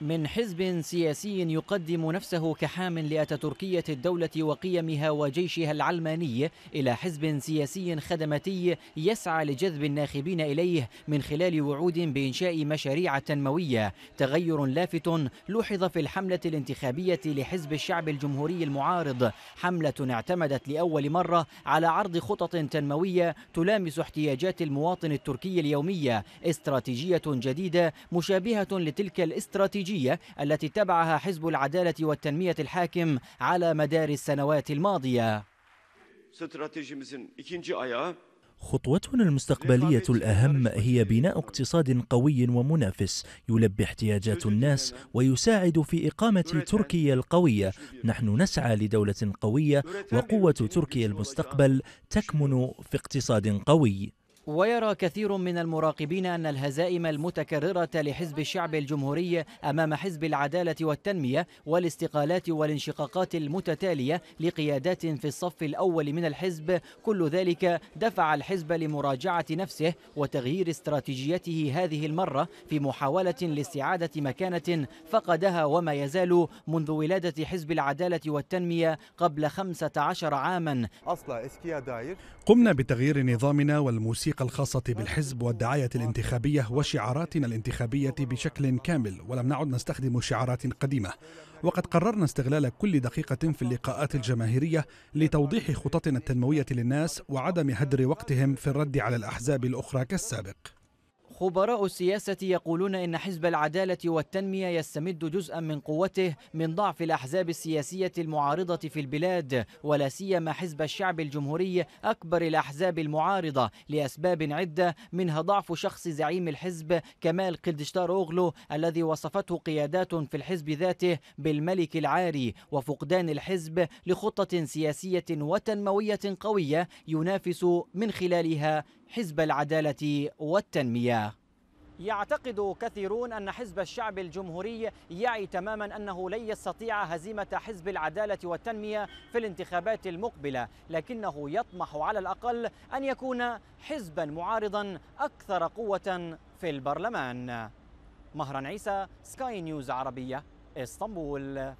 من حزب سياسي يقدم نفسه كحام لأتاتركية الدولة وقيمها وجيشها العلماني إلى حزب سياسي خدمتي يسعى لجذب الناخبين إليه من خلال وعود بإنشاء مشاريع تنموية تغير لافت لوحظ في الحملة الانتخابية لحزب الشعب الجمهوري المعارض حملة اعتمدت لأول مرة على عرض خطط تنموية تلامس احتياجات المواطن التركي اليومية استراتيجية جديدة مشابهة لتلك الاستراتيجية الخارجية التي اتبعها حزب العدالة والتنمية الحاكم على مدار السنوات الماضية خطوتنا المستقبلية الأهم هي بناء اقتصاد قوي ومنافس يلبي احتياجات الناس ويساعد في إقامة تركيا القوية نحن نسعى لدولة قوية وقوة تركيا المستقبل تكمن في اقتصاد قوي ويرى كثير من المراقبين أن الهزائم المتكررة لحزب الشعب الجمهوري أمام حزب العدالة والتنمية والاستقالات والانشقاقات المتتالية لقيادات في الصف الأول من الحزب كل ذلك دفع الحزب لمراجعة نفسه وتغيير استراتيجيته هذه المرة في محاولة لاستعادة مكانة فقدها وما يزال منذ ولادة حزب العدالة والتنمية قبل 15 عاما قمنا بتغيير نظامنا والموسيقى الحقيقة الخاصة بالحزب والدعاية الانتخابية وشعاراتنا الانتخابية بشكل كامل ولم نعد نستخدم شعارات قديمة وقد قررنا استغلال كل دقيقة في اللقاءات الجماهيرية لتوضيح خططنا التنموية للناس وعدم هدر وقتهم في الرد على الأحزاب الأخرى كالسابق خبراء السياسة يقولون إن حزب العدالة والتنمية يستمد جزءا من قوته من ضعف الأحزاب السياسية المعارضة في البلاد ولا سيما حزب الشعب الجمهوري أكبر الأحزاب المعارضة لأسباب عدة منها ضعف شخص زعيم الحزب كمال قلدشتار أوغلو الذي وصفته قيادات في الحزب ذاته بالملك العاري وفقدان الحزب لخطة سياسية وتنموية قوية ينافس من خلالها حزب العدالة والتنمية يعتقد كثيرون أن حزب الشعب الجمهوري يعي تماما أنه لن يستطيع هزيمة حزب العدالة والتنمية في الانتخابات المقبلة لكنه يطمح على الأقل أن يكون حزبا معارضا أكثر قوة في البرلمان مهران عيسى سكاي نيوز عربية اسطنبول